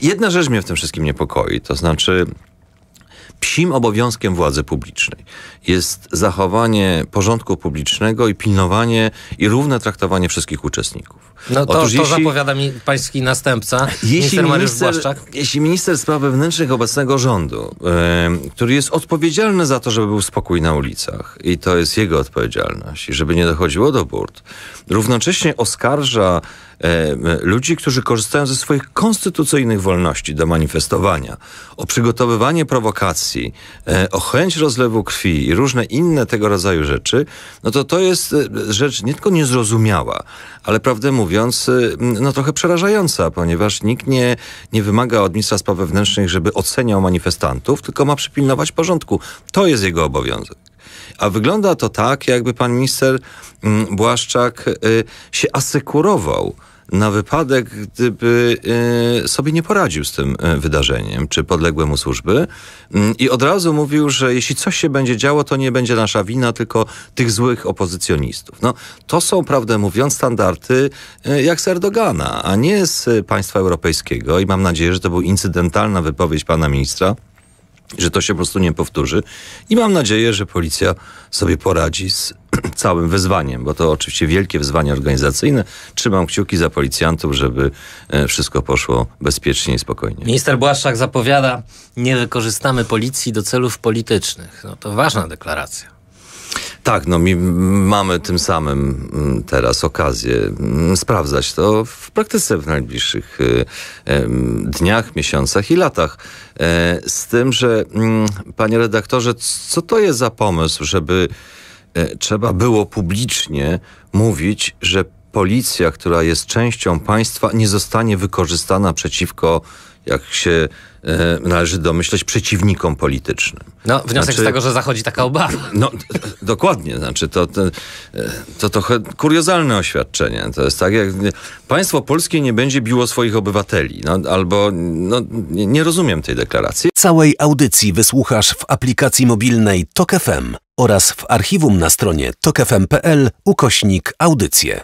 Jedna rzecz mnie w tym wszystkim niepokoi, to znaczy psim obowiązkiem władzy publicznej jest zachowanie porządku publicznego i pilnowanie i równe traktowanie wszystkich uczestników. No to, Otóż, to jeśli, zapowiada mi pański następca, jeśli minister Mariusz Błaszczak. Jeśli minister spraw wewnętrznych obecnego rządu, yy, który jest odpowiedzialny za to, żeby był spokój na ulicach i to jest jego odpowiedzialność i żeby nie dochodziło do burt, równocześnie oskarża ludzi, którzy korzystają ze swoich konstytucyjnych wolności do manifestowania, o przygotowywanie prowokacji, operacji, e, o chęć rozlewu krwi i różne inne tego rodzaju rzeczy, no to to jest e, rzecz nie tylko niezrozumiała, ale prawdę mówiąc, e, no trochę przerażająca, ponieważ nikt nie, nie wymaga od ministra spraw wewnętrznych, żeby oceniał manifestantów, tylko ma przypilnować porządku. To jest jego obowiązek. A wygląda to tak, jakby pan minister Błaszczak się asekurował na wypadek, gdyby y, sobie nie poradził z tym y, wydarzeniem, czy podległe mu służby. Y, I od razu mówił, że jeśli coś się będzie działo, to nie będzie nasza wina, tylko tych złych opozycjonistów. No, to są, prawdę mówiąc, standardy jak z Erdogana, a nie z państwa europejskiego. I mam nadzieję, że to był incydentalna wypowiedź pana ministra że to się po prostu nie powtórzy. I mam nadzieję, że policja sobie poradzi z całym wyzwaniem, bo to oczywiście wielkie wyzwanie organizacyjne. Trzymam kciuki za policjantów, żeby e, wszystko poszło bezpiecznie i spokojnie. Minister Błaszczak zapowiada, nie wykorzystamy policji do celów politycznych. No to ważna deklaracja. Tak, no mi, mamy tym samym mm, teraz okazję mm, sprawdzać to w praktyce w najbliższych y, dniach, miesiącach i latach. E, z tym, że mm, panie redaktorze, co to jest za pomysł, żeby e, trzeba było publicznie mówić, że policja, która jest częścią państwa, nie zostanie wykorzystana przeciwko jak się e, należy domyśleć, przeciwnikom politycznym. No, wniosek znaczy, z tego, że zachodzi taka obawa. No, dokładnie. Znaczy, to, to, e, to trochę kuriozalne oświadczenie. To jest tak, jak państwo polskie nie będzie biło swoich obywateli. No, albo, no, nie rozumiem tej deklaracji. Całej audycji wysłuchasz w aplikacji mobilnej FM oraz w archiwum na stronie tokefm.pl ukośnik audycje.